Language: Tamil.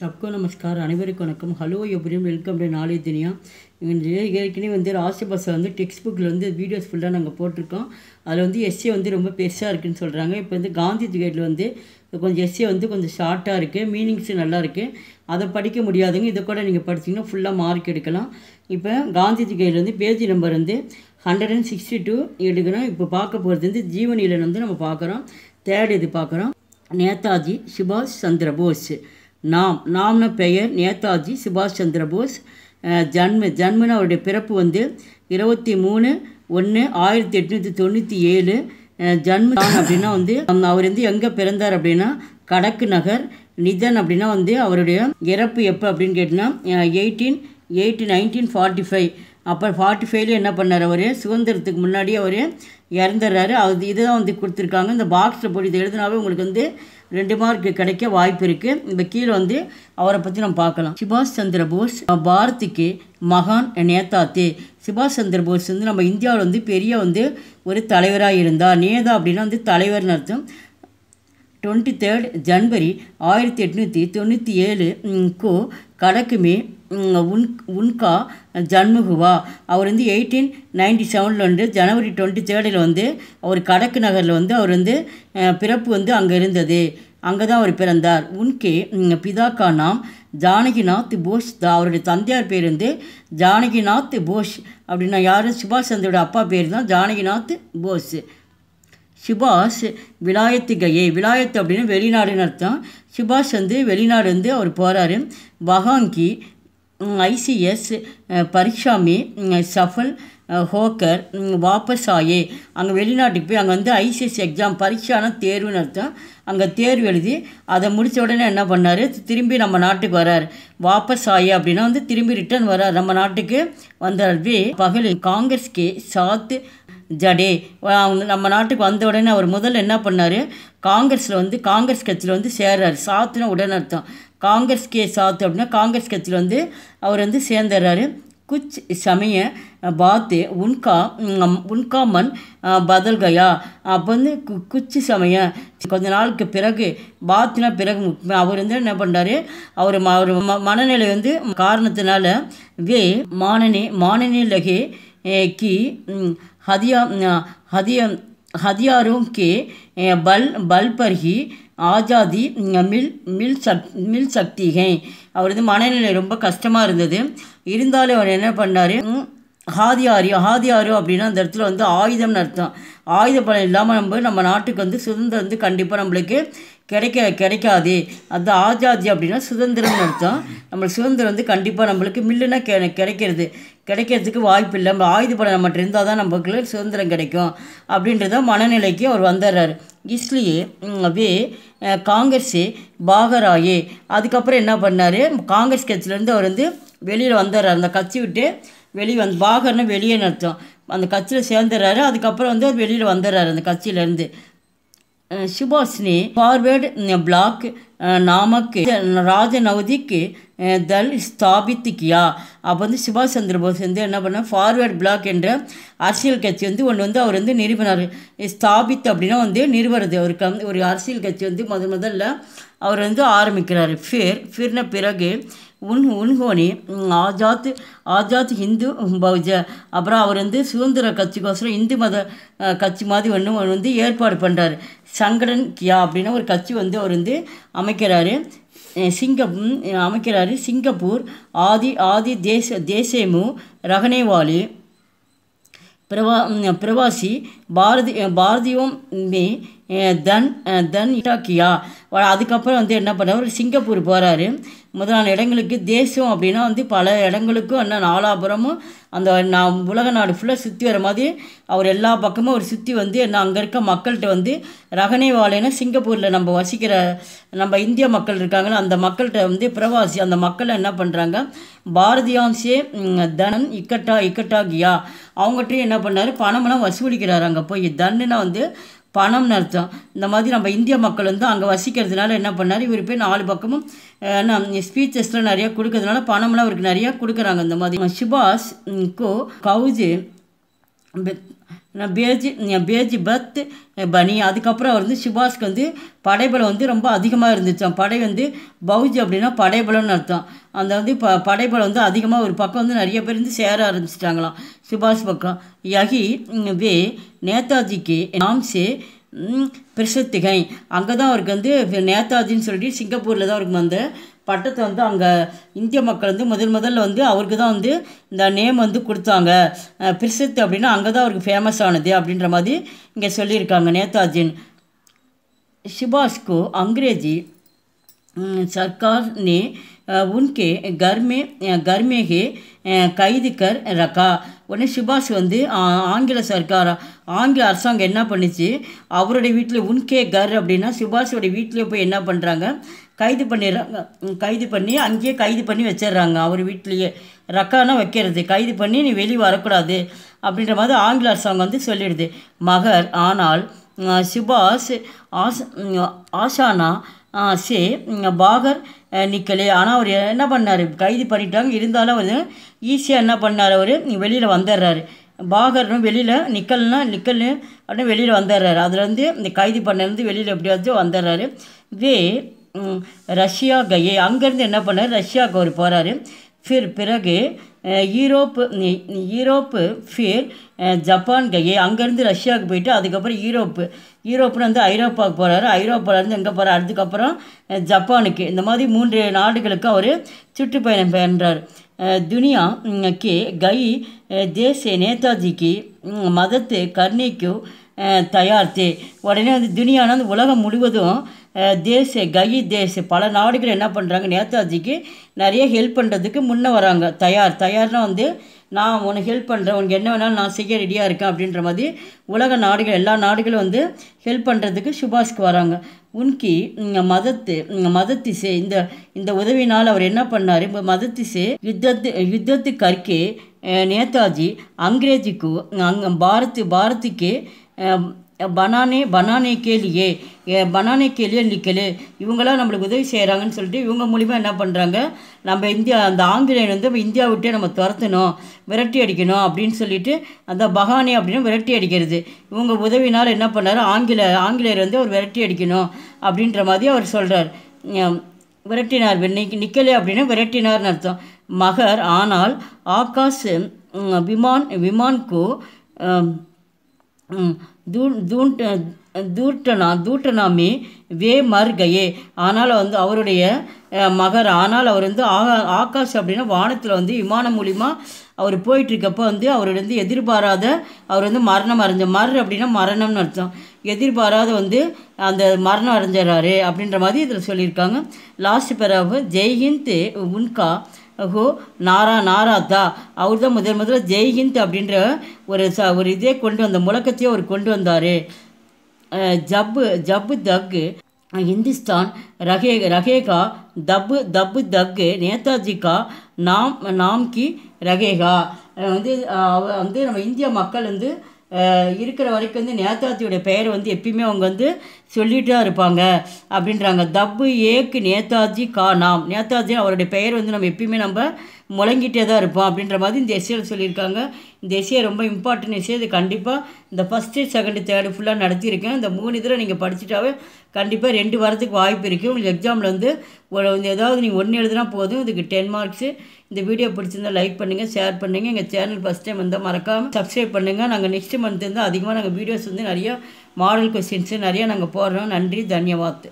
சப்கோ நமஸ்கார் அனைவருக்கும் வணக்கம் ஹலோ எப்படியும் வெல்கம் டு நாளை தினியா ஏற்கனவே வந்து ராசிபாஸை வந்து டெக்ஸ்ட் புக்கில் வந்து வீடியோஸ் ஃபுல்லாக நாங்கள் போட்டிருக்கோம் அதில் வந்து எஸ்ஏ வந்து ரொம்ப பெருசாக இருக்குதுன்னு சொல்கிறாங்க இப்போ வந்து காந்தி கேட்டில் வந்து கொஞ்சம் எஸ்ஏ வந்து கொஞ்சம் ஷார்ட்டாக இருக்குது மீனிங்ஸ் நல்லா இருக்குது அதை படிக்க முடியாதுங்க இதை கூட நீங்கள் படிச்சிங்கன்னா ஃபுல்லாக மார்க் எடுக்கலாம் இப்போ காந்திஜி கையில் வந்து பேஜ் நம்பர் வந்து ஹண்ட்ரட் அண்ட் சிக்ஸ்டி டூ எடுக்கிறோம் இப்போ பார்க்க போகிறது வந்து ஜீவனியில் வந்து நம்ம பார்க்குறோம் தேர்ட் இது பார்க்குறோம் நேதாஜி சுபாஷ் சந்திர போஸ் நாம் நாம்னு பெயர் நேதாஜி சுபாஷ் சந்திர போஸ் ஜன்ம ஜன்மன் அவருடைய பிறப்பு வந்து இருபத்தி மூணு ஒன்று ஆயிரத்தி எட்நூற்றி தொண்ணூற்றி ஏழு ஜன்ம அப்படின்னா வந்து அவர் வந்து எங்கே பிறந்தார் அப்படின்னா கடக்கு நகர் நிதன் அப்படின்னா வந்து அவருடைய இறப்பு எப்போ அப்படின்னு கேட்டிங்கன்னா eighteen eighty nineteen forty five அப்போ ஃபார்ட்டி ஃபைவ்ல என்ன பண்ணார் அவர் சுதந்திரத்துக்கு முன்னாடி அவர் இறந்துடுறாரு அது இதுதான் வந்து கொடுத்துருக்காங்க இந்த பாக்ஸில் போய் இதை எழுதினாவே உங்களுக்கு வந்து ரெண்டு மார்க் கிடைக்க வாய்ப்பு இருக்கு இந்த கீழே வந்து அவரை பற்றி நம்ம பார்க்கலாம் சுபாஷ் சந்திர போஸ் பாரதிக்கு மகான் நேதாத்து சுபாஷ் சந்திர போஸ் வந்து நம்ம இந்தியாவில் வந்து பெரிய வந்து ஒரு தலைவராக இருந்தார் நேதா அப்படின்னா வந்து தலைவர்னு அர்த்தம் டுவெண்ட்டி தேர்ட் ஜன்வரி ஆயிரத்தி எட்நூற்றி தொண்ணூற்றி ஏழு கோ கடக்குமே உன் உன்கா ஜன்முகுவா அவர் வந்து எயிட்டீன் நைன்டி செவனில் வந்து ஜனவரி டுவெண்ட்டி தேர்டில் வந்து அவர் கடக்கு நகரில் வந்து அவர் வந்து பிறப்பு வந்து அங்கே இருந்தது அங்கே தான் அவர் பிறந்தார் உன்கே பிதாக்கா நாம் ஜானகிநாத் போஷ் தான் அவருடைய தந்தையார் பேர் வந்து ஜானகிநாத் போஷ் அப்படின்னா யாரும் சுபாஷ் சந்திரோட அப்பா பேர் தான் ஜானகிநாத் போஸ் விலாயத்து கையே விலாயத்து அப்படின்னு வெளிநாடுன்னு அர்த்தம் சுபாஷ் வந்து வெளிநாடு வந்து அவர் போகிறாரு பகாங்கி ஐசிஎஸ் பரிஷாமி சஃபல் ஹோக்கர் வாபஸ் ஆயே அங்கே வெளிநாட்டுக்கு போய் அங்கே வந்து ஐசிஎஸ் எக்ஸாம் பரீட்சான தேர்வுன்னு அர்த்தம் அங்கே தேர்வு எழுதி அதை முடித்த உடனே என்ன பண்ணார் திரும்பி நம்ம நாட்டுக்கு வரார் வாபஸ் ஆயே அப்படின்னா வந்து திரும்பி ரிட்டர்ன் வரார் நம்ம நாட்டுக்கு வந்தார் பகலில் காங்கிரஸ்க்கு சாத்து ஜடே அவங்க நம்ம நாட்டுக்கு வந்த உடனே அவர் முதல்ல என்ன பண்ணார் காங்கிரஸில் வந்து காங்கிரஸ் கட்சியில் வந்து சேர்றாரு சாத்துன உடனே அர்த்தம் காங்கிரஸ் கே சாத்து அப்படின்னா காங்கிரஸ் கட்சியில் வந்து அவர் வந்து சேர்ந்துடுறாரு குச் சமய பாத்து உன்கா உன்கா மண் பதில் கயா அப்போ வந்து கு குச்சி சமய கொஞ்ச நாளுக்கு பிறகு பாத்துனா பிறகு அவர் வந்து என்ன பண்ணுறாரு அவர் அவர் ம மனநிலை வந்து காரணத்தினால வே மானனே லகே கி ஹதியா हदिया हथियारों के बल बल पर ही ஆஜாதி மில் மில் சக் மில் சக்திகை அவர் அவரது மனநிலை ரொம்ப கஷ்டமாக இருந்தது இருந்தாலும் அவர் என்ன பண்ணார் ஹாதியாரி ஹாதியாரு அப்படின்னா அந்த இடத்துல வந்து ஆயுதம்னு அர்த்தம் ஆயுத பலம் இல்லாமல் நம்ம நம்ம நாட்டுக்கு வந்து சுதந்திரம் வந்து கண்டிப்பாக நம்மளுக்கு கிடைக்க கிடைக்காது அது ஆஜாதி அப்படின்னா சுதந்திரம்னு அர்த்தம் நம்மளுக்கு சுதந்திரம் வந்து கண்டிப்பாக நம்மளுக்கு மில்லுனா கெ கிடைக்கிறது கிடைக்கிறதுக்கு வாய்ப்பு இல்லை நம்ம ஆயுத படம் நம்மகிட்ட இருந்தால் தான் நம்மளுக்கு சுதந்திரம் கிடைக்கும் அப்படின்றத மனநிலைக்கு அவர் வந்துடுறாரு இஸ்லியே வே காங்கிரஸு பாகராயே அதுக்கப்புறம் என்ன பண்ணார் காங்கிரஸ் கட்சியிலேருந்து அவர் வந்து வெளியில் வந்துடுறாரு அந்த கட்சி விட்டு வெளியே வந்து பாகர்னு வெளியே நடத்தும் அந்த கட்சியில் சேர்ந்துடுறாரு அதுக்கப்புறம் வந்து அவர் வெளியில் வந்துடுறாரு அந்த கட்சியிலேருந்து சுபாஷினி ஃபார்வேர்டு ப்ளாக் நாமக்கு ராஜநவதிக்கு தல் ஸ்தாபித்துக்கியா ஸ்தாபித்து கியா அப்போ வந்து சுபாஷ் சந்திரபோஸ் வந்து என்ன பண்ணால் ஃபார்வேர்ட் பிளாக் என்ற அரசியல் கட்சி வந்து ஒன்று வந்து அவர் வந்து நிறுவினார் ஸ்தாபித்து அப்படின்னா வந்து நிறுவறது அவருக்கு ஒரு அரசியல் கட்சி வந்து முத முதல்ல அவர் வந்து ஆரம்பிக்கிறார் ஃபிர் ஃபிர்ன பிறகு உன் உன்ஹோனே ஆஜாத் ஆஜாத் ஹிந்து பௌஜ அப்புறம் அவர் வந்து சுதந்திர கட்சிக்கோசரம் இந்து மத கட்சி மாதிரி ஒன்று வந்து ஏற்பாடு பண்ணுறாரு சங்கடன் கியா அப்படின்னு ஒரு கட்சி வந்து அவர் வந்து அமைக்கிறாரு சிங்க அமைக்கிறாரு சிங்கப்பூர் ஆதி ஆதி தேச தேசேமு ரகனேவாலி பிரவா பிரவாசி பாரதி பாரதியோம் மே தன் தன் இட்டாக்கியா அதுக்கப்புறம் வந்து என்ன பண்ணார் சிங்கப்பூர் போகிறாரு முதலான இடங்களுக்கு தேசம் அப்படின்னா வந்து பல இடங்களுக்கும் என்ன நாலாபுரமும் அந்த நான் உலக நாடு ஃபுல்லாக சுற்றி வர மாதிரி அவர் எல்லா பக்கமும் அவர் சுற்றி வந்து என்ன அங்கே இருக்க மக்கள்கிட்ட வந்து ரகனை வாழைன்னா சிங்கப்பூரில் நம்ம வசிக்கிற நம்ம இந்திய மக்கள் இருக்காங்களோ அந்த மக்கள்கிட்ட வந்து பிரவாசி அந்த மக்களை என்ன பண்ணுறாங்க பாரதியாம்சே தனம் இக்கட்டா இக்கட்டா கியா அவங்ககிட்டையும் என்ன பண்ணார் பணமெல்லாம் வசூலிக்கிறார் அங்கே போய் தன்னுனா வந்து பணம்னு அர்த்தம் இந்த மாதிரி நம்ம இந்திய மக்கள் வந்து அங்கே வசிக்கிறதுனால என்ன பண்ணார் இவர் போய் நாலு பக்கமும் ஸ்பீச்சஸ்லாம் நிறையா கொடுக்கறதுனால பணம்லாம் அவருக்கு நிறையா கொடுக்குறாங்க இந்த மாதிரி சுபாஷ் கோ கவுஜு பேஜி பேஜி பத் பனி அதுக்கப்புறம் அவர் வந்து சுபாஷ்க்கு வந்து படைபலம் வந்து ரொம்ப அதிகமாக இருந்துச்சான் படை வந்து பௌஜ் அப்படின்னா படைபலம்னு அர்த்தம் அந்த வந்து ப படைபலம் வந்து அதிகமாக ஒரு பக்கம் வந்து நிறைய பேர் வந்து சேர ஆரம்பிச்சிட்டாங்களாம் சுபாஷ் பக்கம் யகி வே நேதாஜிக்கு நாம் சே அங்கே தான் அவருக்கு வந்து நேதாஜின்னு சொல்லிட்டு சிங்கப்பூரில் தான் அவருக்கு வந்து பட்டத்தை வந்து அங்கே இந்திய மக்கள் வந்து முதல் முதல்ல வந்து அவருக்கு தான் வந்து இந்த நேம் வந்து கொடுத்தாங்க பிரசித்து அப்படின்னா அங்கே தான் அவருக்கு ஃபேமஸ் ஆனது அப்படின்ற மாதிரி இங்கே சொல்லியிருக்காங்க நேதாஜின் சுபாஷ்கோ அங்கிரேஜி சர்க்கார் நே உன்கே கர்மே கர்மேகே கைதுக்கர் में உடனே சுபாஷ் வந்து ஆங்கில சர்க்கார் ஆங்கில அரசாங்கம் என்ன பண்ணிச்சு அவருடைய வீட்டில் உன்கே கர் அப்படின்னா சிபாஷோடைய வீட்டிலே போய் என்ன பண்ணுறாங்க கைது பண்ணிடுறாங்க கைது பண்ணி அங்கேயே கைது பண்ணி வச்சிடுறாங்க அவர் வீட்லேயே ரக்கானா வைக்கிறது கைது பண்ணி நீ வெளியே வரக்கூடாது அப்படின்ற மாதிரி ஆங்கில அரசாங்கம் வந்து சொல்லிடுது மகர் ஆனால் சுபாஷ் ஆஸ் ஆஷானா சே பாகர் நிக்கலு ஆனால் அவர் என்ன பண்ணார் கைது பண்ணிட்டாங்க இருந்தாலும் அவர் ஈஸியாக என்ன பண்ணார் அவர் வெளியில் வந்துடுறாரு பாகர்னு வெளியில் நிக்கல்னா நிக்கல் அப்படின்னு வெளியில் வந்துடுறாரு அதுலேருந்து இந்த கைது பண்ணிருந்து வெளியில் எப்படியாச்சும் வந்துடுறாரு வே ரஷ்யா கையே அங்கேருந்து என்ன பண்ணார் ரஷ்யாவுக்கு அவர் போகிறாரு ஃபிர் பிறகு ஈரோப்பு ஈரோப்பு ஃபிர் ஜப்பான் கையை அங்கேருந்து ரஷ்யாவுக்கு போயிட்டு அதுக்கப்புறம் ஈரோப்பு ஈரோப்புன்னு வந்து ஐரோப்பாவுக்கு போகிறாரு ஐரோப்பாவிலேருந்து எங்கே போகிறார் அதுக்கப்புறம் ஜப்பானுக்கு இந்த மாதிரி மூன்று நாடுகளுக்கு அவர் சுற்றுப்பயணம் பெயன்றார் துனியா கே கை தேசிய நேதாஜிக்கு மதத்து கர்ணிக்கு தயார் தே உடனே வந்து துனியானா வந்து உலகம் முழுவதும் தேசிய கயி தேசிய பல நாடுகள் என்ன பண்ணுறாங்க நேதாஜிக்கு நிறைய ஹெல்ப் பண்ணுறதுக்கு முன்னே வராங்க தயார் தயார்னால் வந்து நான் உனக்கு ஹெல்ப் பண்ணுறேன் உனக்கு என்ன வேணாலும் நான் செய்ய ரெடியாக இருக்கேன் அப்படின்ற மாதிரி உலக நாடுகள் எல்லா நாடுகளும் வந்து ஹெல்ப் பண்ணுறதுக்கு சுபாஷ்க்கு வராங்க உன்கி மதத்து மதத்திசே இந்த இந்த உதவினால் அவர் என்ன பண்ணார் மதத்திசே யுத்தத்து யுத்தத்து கற்கே நேதாஜி அங்கிரேஜிக்கு அங் பாரத் பாரத்துக்கு பனானே பனானே கேலியே பனானே கேலியே நிற்கலே இவங்களாம் நம்மளுக்கு உதவி செய்கிறாங்கன்னு சொல்லிட்டு இவங்க மூலிமா என்ன பண்ணுறாங்க நம்ம இந்தியா அந்த ஆங்கிலேயன் வந்து இந்தியா விட்டே நம்ம துரத்தணும் விரட்டி அடிக்கணும் அப்படின்னு சொல்லிட்டு அந்த பகானி அப்படின்னு விரட்டி அடிக்கிறது இவங்க உதவினால் என்ன பண்ணார் ஆங்கில ஆங்கிலேயர் வந்து அவர் விரட்டி அடிக்கணும் அப்படின்ற மாதிரி அவர் சொல்கிறார் விரட்டினார் நிற்கலே அப்படின்னு விரட்டினார்னு அர்த்தம் மகர் ஆனால் ஆகாஷ் விமான் விமான்கோ தூண் தூண்ட தூட்டனா தூட்டனாமே வே மர்கயே ஆனால் வந்து அவருடைய மகர் ஆனால் அவர் வந்து ஆகா ஆகாஷ் அப்படின்னா வானத்தில் வந்து விமானம் மூலிமா அவர் போயிட்டுருக்கப்போ வந்து அவர் வந்து எதிர்பாராத அவர் வந்து மரணம் அறிஞ்ச மர் அப்படின்னா மரணம்னு அர்த்தம் எதிர்பாராத வந்து அந்த மரணம் அடைஞ்சிடறாரு அப்படின்ற மாதிரி இதில் சொல்லியிருக்காங்க லாஸ்ட் பேராக ஜெய்ஹிந்த் உன்கா ஹோ நாரா நாரா தா அவர் தான் முதல் முதல்ல ஜெய்ஹிந்த் அப்படின்ற ஒரு ச ஒரு இதே கொண்டு வந்த முழக்கத்தையே அவர் கொண்டு வந்தார் ஜப்பு ஜப்பு தக்கு இந்துஸ்தான் ரகே ரகேகா தப்பு தப்பு தக்கு நேதாஜிக்கா நாம் நாம் கி ரகேகா வந்து வந்து நம்ம இந்திய மக்கள் வந்து இருக்கிற வரைக்கும் வந்து நேதாஜியோடைய பெயர் வந்து எப்பயுமே அவங்க வந்து சொல்லிட்டு தான் இருப்பாங்க அப்படின்றாங்க தப்பு ஏக்கு நேதாஜி கா நாம் நேதாஜி அவருடைய பெயர் வந்து நம்ம எப்பயுமே நம்ம முழங்கிட்டே தான் இருப்போம் அப்படின்ற மாதிரி இந்த எஸ்ஏயில் சொல்லியிருக்காங்க இந்த எஸ்ஏ ரொம்ப இம்பார்ட்டன்ட் எஸ்ஏ இது கண்டிப்பாக இந்த ஃபஸ்ட்டு செகண்டு தேர்டு ஃபுல்லாக நடத்தியிருக்கேன் இந்த மூணு இதில் நீங்கள் படிச்சுட்டாவே கண்டிப்பாக ரெண்டு வாரத்துக்கு வாய்ப்பு இருக்குது உங்களுக்கு எக்ஸாமில் வந்து ஒரு ஏதாவது நீங்கள் ஒன்று எழுதுனா போதும் இதுக்கு டென் மார்க்ஸு இந்த வீடியோ பிடிச்சிருந்தால் லைக் பண்ணுங்கள் ஷேர் பண்ணுங்கள் எங்கள் சேனல் ஃபஸ்ட் டைம் வந்தால் மறக்காமல் சப்ஸ்கிரைப் பண்ணுங்கள் நாங்கள் நெக்ஸ்ட் மந்த்லேருந்து அதிகமாக நாங்கள் வீடியோஸ் வந்து நிறையா மாடல் கொஸ்டின்ஸு நிறையா நாங்கள் போடுறோம் நன்றி தன்யவாத்